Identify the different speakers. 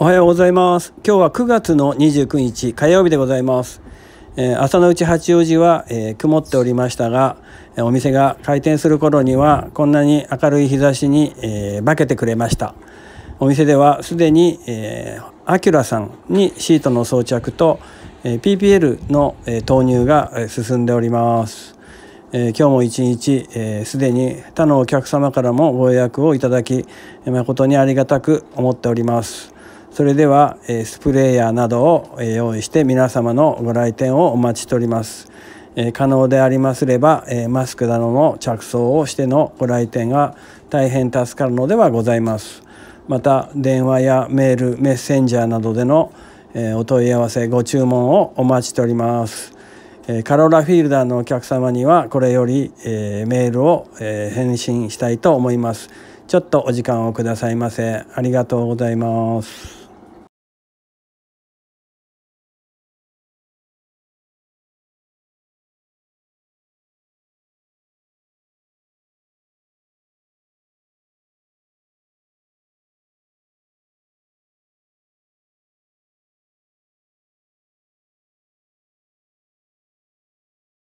Speaker 1: おはようございます。今日は9月の29日火曜日でございます。
Speaker 2: えー、朝のうち八王子は、えー、曇っておりましたが、えお店が開店する頃にはこんなに明るい日差しに、え化けてくれました。お店ではすでに、えー、アキュラさんにシートの装着と、え PPL の、え投入が進んでおります。えー、今日も一日すで、えー、に他のお客様からもご予約をいただき誠にありがたく思っております。それではえスプレーヤーなどをえ用意して皆様のご来店をお待ちしておりますえ可能でありますればえマスクなどの着想をしてのご来店が大変助かるのではございますまた電話やメールメッセンジャーなどでのえお問い合わせご注文をお待ちしておりますカロラフィールダーのお客様にはこれよりえメールを
Speaker 3: え返信したいと思いますちょっとお時間をくださいませありがとうござい
Speaker 4: ます